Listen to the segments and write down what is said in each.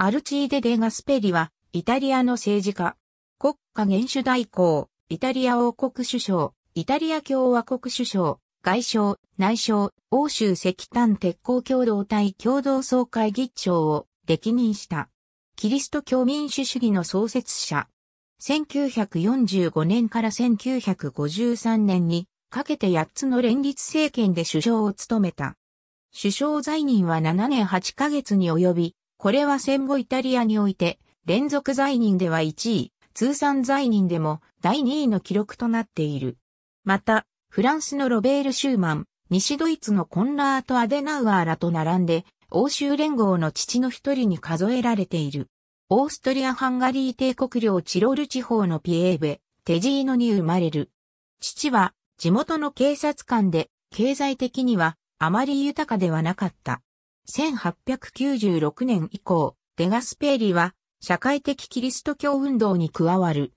アルチーデ・デ・ガスペリは、イタリアの政治家、国家元首代行、イタリア王国首相、イタリア共和国首相、外相、内相、欧州石炭鉄鋼共同体共同総会議長を歴任した。キリスト教民主主義の創設者。1945年から1953年にかけて8つの連立政権で首相を務めた。首相在任は7年8ヶ月に及び、これは戦後イタリアにおいて、連続在任では1位、通算在任でも第2位の記録となっている。また、フランスのロベール・シューマン、西ドイツのコンラート・アデナウアーらと並んで、欧州連合の父の一人に数えられている。オーストリア・ハンガリー帝国領チロル地方のピエーベ、テジーノに生まれる。父は地元の警察官で、経済的にはあまり豊かではなかった。1896年以降、デガスペーリは社会的キリスト教運動に加わる。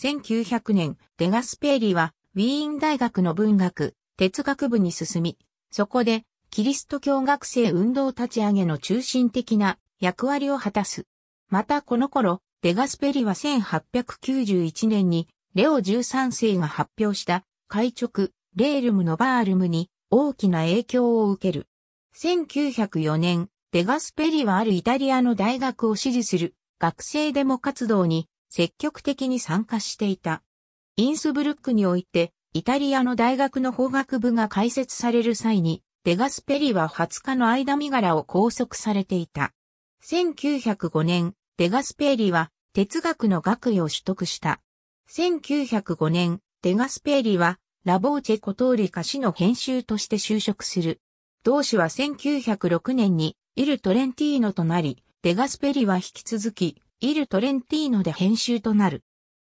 1900年、デガスペーリはウィーン大学の文学、哲学部に進み、そこでキリスト教学生運動立ち上げの中心的な役割を果たす。またこの頃、デガスペリは1891年にレオ13世が発表した、会直、レールムのバールムに大きな影響を受ける。1904年、デガスペリはあるイタリアの大学を支持する学生デモ活動に積極的に参加していた。インスブルックにおいて、イタリアの大学の法学部が開設される際に、デガスペリは20日の間身柄を拘束されていた。1905年、デガスペリは哲学の学位を取得した。1905年、デガスペリはラボーチェコトーリカ氏の編集として就職する。同氏は1906年にイル・トレンティーノとなり、デガスペリは引き続き、イル・トレンティーノで編集となる。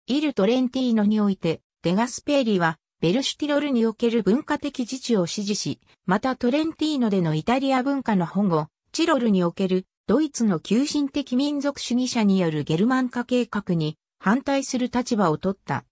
イル・トレンティーノにおいて、デガスペリは、ベルシュティロルにおける文化的自治を支持し、またトレンティーノでのイタリア文化の保護、チロルにおけるドイツの急進的民族主義者によるゲルマン化計画に反対する立場を取った。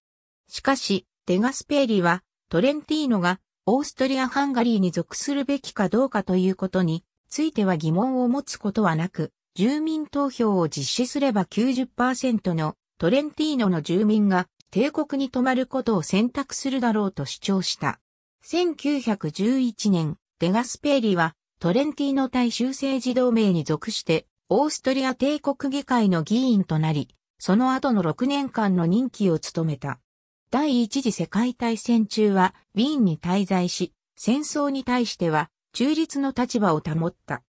しかし、デガスペーリはトレンティーノがオーストリア・ハンガリーに属するべきかどうかということについては疑問を持つことはなく、住民投票を実施すれば90%のトレンティーノの住民が帝国に泊まることを選択するだろうと主張した。1911年、デガスペーリはトレンティーノ対修正児童盟に属してオーストリア帝国議会の議員となり、その後の6年間の任期を務めた。第一次世界大戦中はウィーンに滞在し、戦争に対しては中立の立場を保った。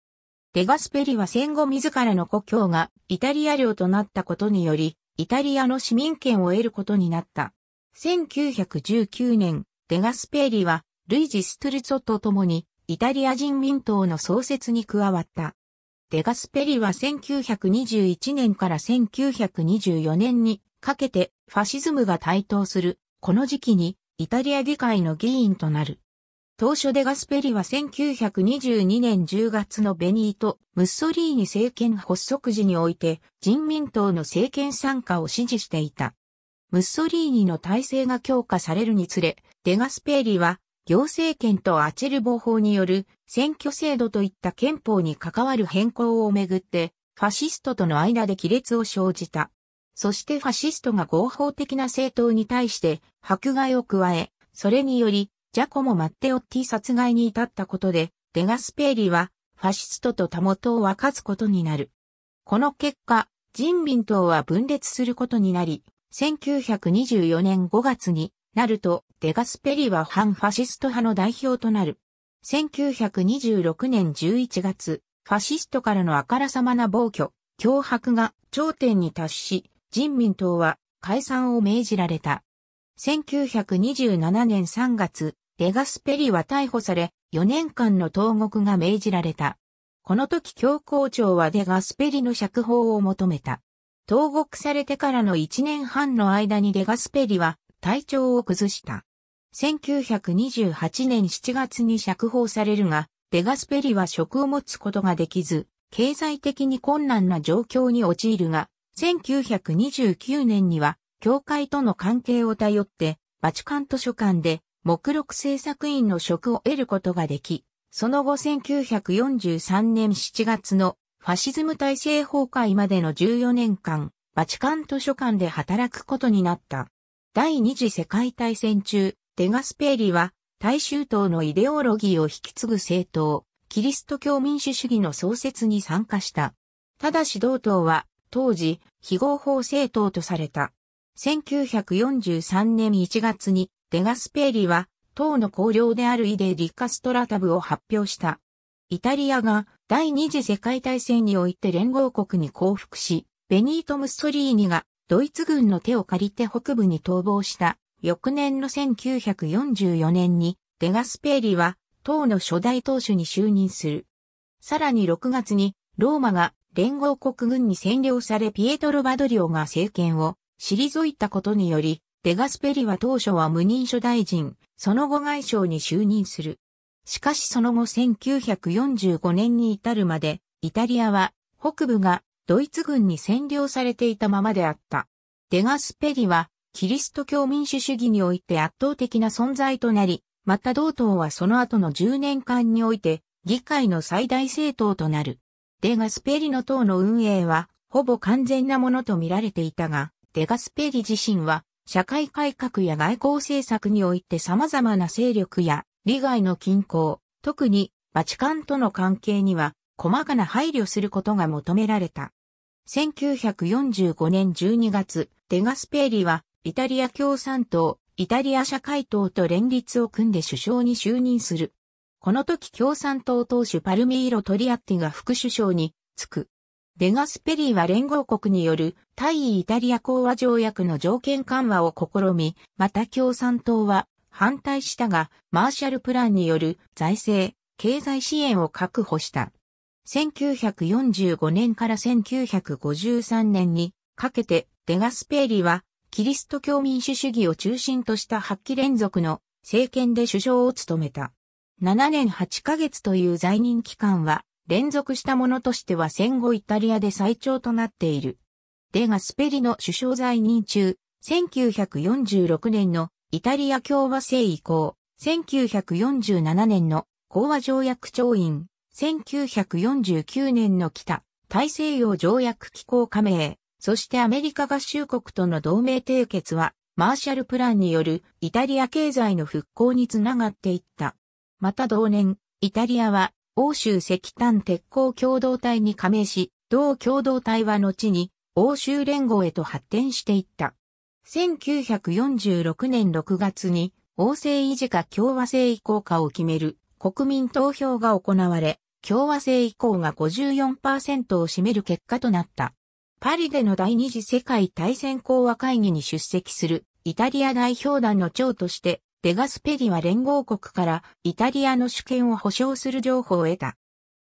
デガスペリは戦後自らの故郷がイタリア領となったことにより、イタリアの市民権を得ることになった。1919年、デガスペリはルイジ・ストゥルツォと共にイタリア人民党の創設に加わった。デガスペリは1921年から1924年にかけてファシズムが台頭する、この時期にイタリア議会の議員となる。当初でガスペリは1922年10月のベニート・ムッソリーニ政権発足時において人民党の政権参加を支持していた。ムッソリーニの体制が強化されるにつれ、デガスペーリは行政権とアチルボ法による選挙制度といった憲法に関わる変更をめぐって、ファシストとの間で亀裂を生じた。そしてファシストが合法的な政党に対して迫害を加え、それにより、ジャコモ・マッテオッティ殺害に至ったことで、デガスペーリは、ファシストとタモを分かつことになる。この結果、人民党は分裂することになり、1924年5月になると、デガスペリは反ファシスト派の代表となる。1926年11月、ファシストからのあからさまな暴挙、脅迫が頂点に達し、人民党は解散を命じられた。1927年3月、デガスペリは逮捕され、4年間の投獄が命じられた。この時教皇庁はデガスペリの釈放を求めた。投獄されてからの1年半の間にデガスペリは体調を崩した。1928年7月に釈放されるが、デガスペリは職を持つことができず、経済的に困難な状況に陥るが、1929年には、教会との関係を頼って、バチカン図書館で、目録制作員の職を得ることができ、その後1943年7月のファシズム体制崩壊までの14年間、バチカン図書館で働くことになった。第二次世界大戦中、デガスペーリは大衆党のイデオロギーを引き継ぐ政党、キリスト教民主主義の創設に参加した。ただし同党は当時、非合法政党とされた。1943年1月にデガスペーリは党の綱領であるイデ・リカストラタブを発表した。イタリアが第二次世界大戦において連合国に降伏し、ベニート・ムッソリーニがドイツ軍の手を借りて北部に逃亡した翌年の1944年にデガスペーリは党の初代党首に就任する。さらに6月にローマが連合国軍に占領されピエトロ・バドリオが政権を退いたことにより、デガスペリは当初は無任所大臣、その後外相に就任する。しかしその後1945年に至るまで、イタリアは北部がドイツ軍に占領されていたままであった。デガスペリはキリスト教民主主義において圧倒的な存在となり、また同党はその後の10年間において議会の最大政党となる。デガスペリの党の運営は、ほぼ完全なものと見られていたが、デガスペリ自身は、社会改革や外交政策において様々な勢力や、利害の均衡、特に、バチカンとの関係には、細かな配慮することが求められた。1945年12月、デガスペリは、イタリア共産党、イタリア社会党と連立を組んで首相に就任する。この時共産党党首パルミーロ・トリアッティが副首相に就く。デガスペリーは連合国による対イタリア講和条約の条件緩和を試み、また共産党は反対したが、マーシャルプランによる財政、経済支援を確保した。1945年から1953年にかけてデガスペーリはキリスト教民主主義を中心とした8期連続の政権で首相を務めた。7年8ヶ月という在任期間は、連続したものとしては戦後イタリアで最長となっている。デガスペリの首相在任中、1946年のイタリア共和制以降、1947年の講和条約調印、1949年の北、大西洋条約機構加盟、そしてアメリカ合衆国との同盟締結は、マーシャルプランによるイタリア経済の復興につながっていった。また同年、イタリアは欧州石炭鉄鋼共同体に加盟し、同共同体は後に欧州連合へと発展していった。1946年6月に、王政維持か共和制移行かを決める国民投票が行われ、共和制移行が54%を占める結果となった。パリでの第二次世界大戦講和会議に出席するイタリア代表団の長としてデガスペリは連合国からイタリアの主権を保障する情報を得た。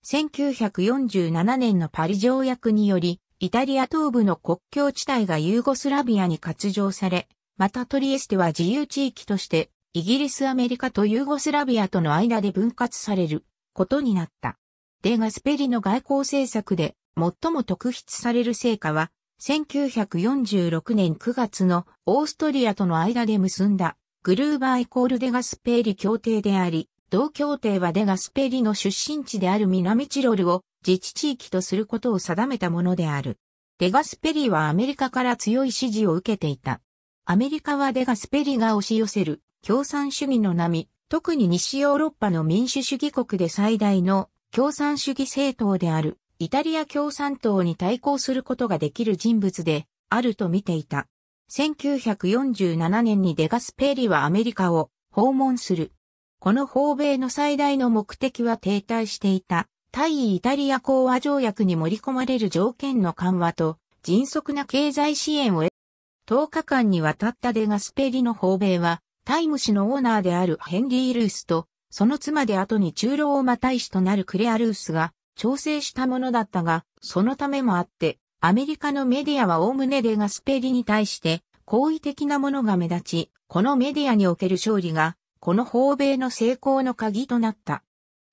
1947年のパリ条約により、イタリア東部の国境地帯がユーゴスラビアに割譲され、またトリエステは自由地域として、イギリスアメリカとユーゴスラビアとの間で分割されることになった。デガスペリの外交政策で最も特筆される成果は、1946年9月のオーストリアとの間で結んだグルーバーイコールデガスペーリ協定であり、同協定はデガスペーリの出身地である南チロルを自治地域とすることを定めたものである。デガスペリはアメリカから強い支持を受けていた。アメリカはデガスペリが押し寄せる共産主義の波、特に西ヨーロッパの民主主義国で最大の共産主義政党であるイタリア共産党に対抗することができる人物であると見ていた。1947年にデガスペリはアメリカを訪問する。この訪米の最大の目的は停滞していた対イタリア講和条約に盛り込まれる条件の緩和と迅速な経済支援を得10日間にわたったデガスペリの訪米は、タイム誌のオーナーであるヘンリー・ルースと、その妻で後に中老をまたいしとなるクレア・ルースが調整したものだったが、そのためもあって、アメリカのメディアはおおむねデガスペリに対して好意的なものが目立ち、このメディアにおける勝利が、この訪米の成功の鍵となった。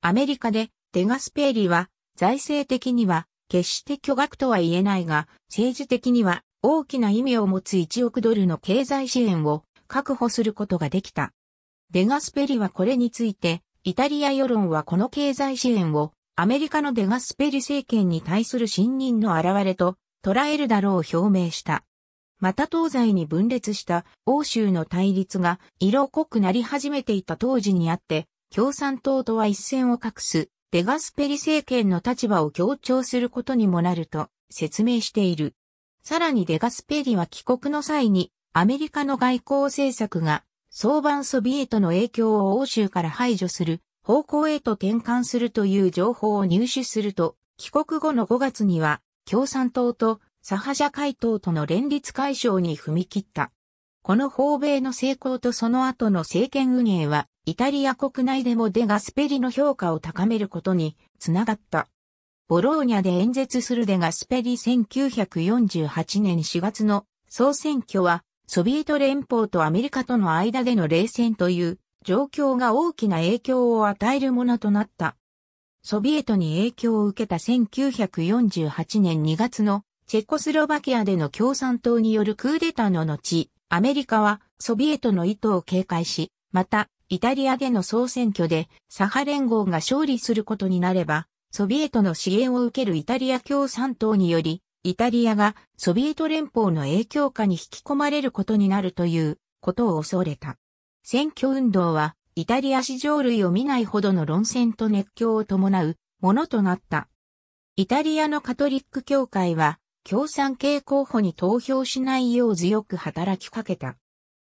アメリカでデガスペリは財政的には決して巨額とは言えないが、政治的には大きな意味を持つ1億ドルの経済支援を確保することができた。デガスペリはこれについて、イタリア世論はこの経済支援をアメリカのデガスペリ政権に対する信任の現れと捉えるだろう表明した。また東西に分裂した欧州の対立が色濃くなり始めていた当時にあって、共産党とは一線を画すデガスペリ政権の立場を強調することにもなると説明している。さらにデガスペリは帰国の際にアメリカの外交政策が相番ソビエトの影響を欧州から排除する方向へと転換するという情報を入手すると、帰国後の5月には、共産党と左派社会党との連立解消に踏み切った。この訪米の成功とその後の政権運営は、イタリア国内でもデガスペリの評価を高めることにつながった。ボローニャで演説するデガスペリ1948年4月の総選挙は、ソビエト連邦とアメリカとの間での冷戦という状況が大きな影響を与えるものとなった。ソビエトに影響を受けた1948年2月のチェコスロバキアでの共産党によるクーデターの後、アメリカはソビエトの意図を警戒し、また、イタリアでの総選挙で左派連合が勝利することになれば、ソビエトの支援を受けるイタリア共産党により、イタリアがソビエト連邦の影響下に引き込まれることになるということを恐れた。選挙運動は、イタリア史上類を見ないほどの論戦と熱狂を伴うものとなった。イタリアのカトリック教会は、共産系候補に投票しないよう強く働きかけた。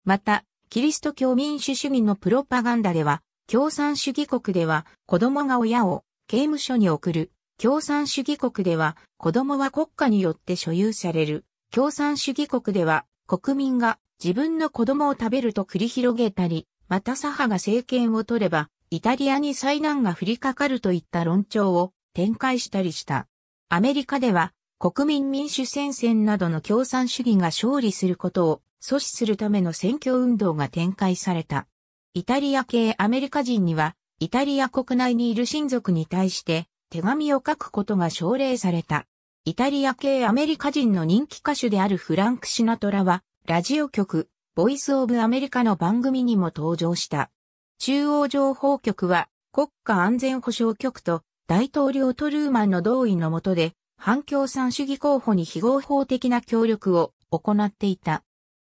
また、キリスト教民主主義のプロパガンダでは、共産主義国では子供が親を刑務所に送る。共産主義国では子供は国家によって所有される。共産主義国では国民が自分の子供を食べると繰り広げたり、また左派が政権を取れば、イタリアに災難が降りかかるといった論調を展開したりした。アメリカでは、国民民主戦線などの共産主義が勝利することを阻止するための選挙運動が展開された。イタリア系アメリカ人には、イタリア国内にいる親族に対して手紙を書くことが奨励された。イタリア系アメリカ人の人気歌手であるフランク・シナトラは、ラジオ局、ボイスオブアメリカの番組にも登場した。中央情報局は国家安全保障局と大統領トルーマンの同意のもとで、反共産主義候補に非合法的な協力を行っていた。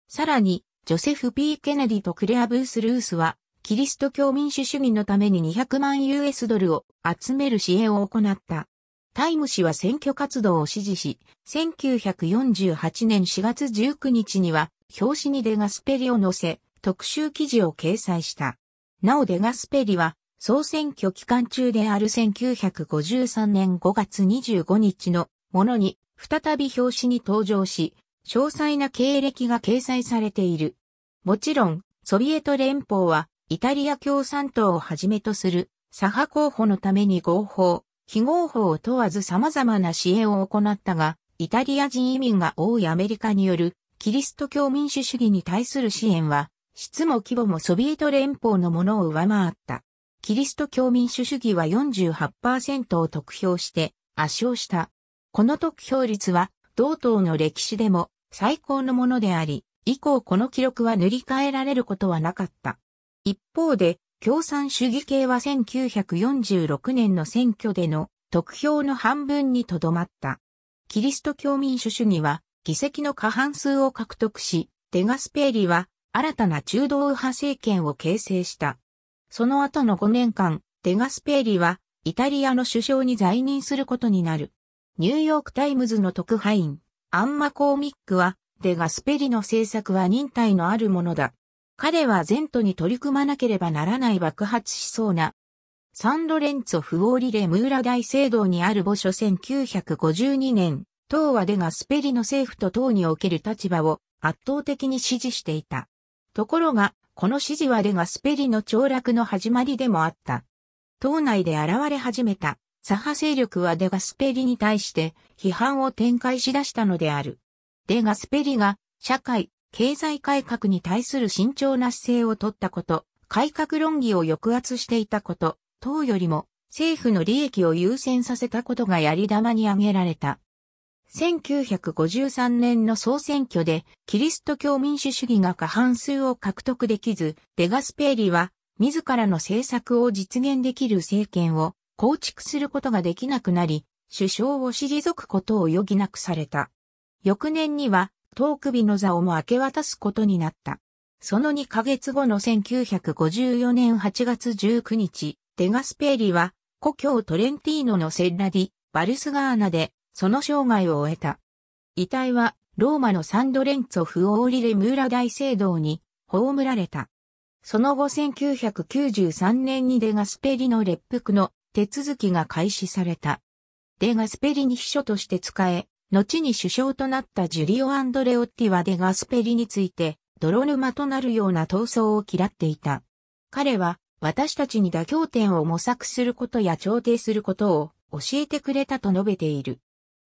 さらに、ジョセフ・ P・ ケネディとクレア・ブース・ルースは、キリスト教民主主義のために200万 US ドルを集める支援を行った。タイム氏は選挙活動を支持し、1948年4月19日には、表紙にデガスペリを載せ、特集記事を掲載した。なおデガスペリは、総選挙期間中である1953年5月25日のものに、再び表紙に登場し、詳細な経歴が掲載されている。もちろん、ソビエト連邦は、イタリア共産党をはじめとする左派候補のために合法、非合法を問わず様々な支援を行ったが、イタリア人移民が多いアメリカによるキリスト教民主主義に対する支援は、質も規模もソビエト連邦のものを上回った。キリスト教民主主義は48%を得票して圧勝した。この得票率は同等の歴史でも最高のものであり、以降この記録は塗り替えられることはなかった。一方で、共産主義系は1946年の選挙での得票の半分にとどまった。キリスト教民主主義は議席の過半数を獲得し、デガスペーリは新たな中道右派政権を形成した。その後の5年間、デガスペーリはイタリアの首相に在任することになる。ニューヨークタイムズの特派員、アンマ・コーミックは、デガスペリの政策は忍耐のあるものだ。彼は前途に取り組まなければならない爆発しそうな、サンドレンツォ・フオーリレ・ムーラ大聖堂にある墓所1952年、党はデガスペリの政府と党における立場を圧倒的に支持していた。ところが、この支持はデガスペリの凋落の始まりでもあった。党内で現れ始めた左派勢力はデガスペリに対して批判を展開し出したのである。デガスペリが社会、経済改革に対する慎重な姿勢をとったこと、改革論議を抑圧していたこと、等よりも政府の利益を優先させたことがやり玉に挙げられた。1953年の総選挙でキリスト教民主主義が過半数を獲得できず、デガスペーリは自らの政策を実現できる政権を構築することができなくなり、首相を退くことを余儀なくされた。翌年には遠首の座をも明け渡すことになった。その2ヶ月後の1954年8月19日、デガスペーリは、故郷トレンティーノのセッラディ、バルスガーナで、その生涯を終えた。遺体は、ローマのサンドレンツォフオーリレムーラ大聖堂に、葬られた。その後1993年にデガスペリの列服の手続きが開始された。デガスペリに秘書として使え、後に首相となったジュリオ・アンドレオッティはデガスペリについて、泥沼となるような闘争を嫌っていた。彼は、私たちに妥協点を模索することや調停することを教えてくれたと述べている。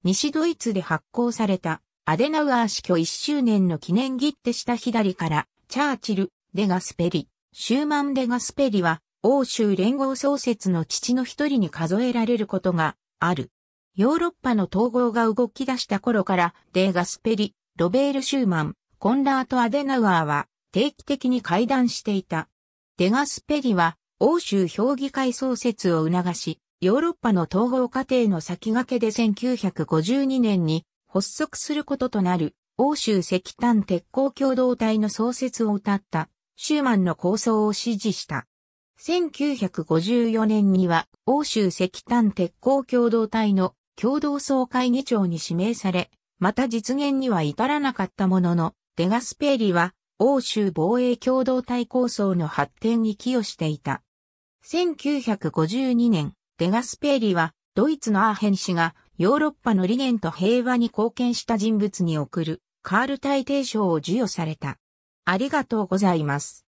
西ドイツで発行されたアデナウアー死去一周年の記念切手した左からチャーチル、デガスペリ、シューマン・デガスペリは欧州連合創設の父の一人に数えられることがある。ヨーロッパの統合が動き出した頃から、デーガスペリ、ロベール・シューマン、コンラート・アデナウアーは定期的に会談していた。デガスペリは欧州評議会創設を促し、ヨーロッパの統合過程の先駆けで1952年に発足することとなる欧州石炭鉄鋼共同体の創設を謳った、シューマンの構想を支持した。1954年には欧州石炭鉄鋼共同体の共同総会議長に指名され、また実現には至らなかったものの、デガスペーリは欧州防衛共同体構想の発展に寄与していた。1952年、デガスペーリはドイツのアーヘン氏がヨーロッパの理念と平和に貢献した人物に贈るカール大帝賞を授与された。ありがとうございます。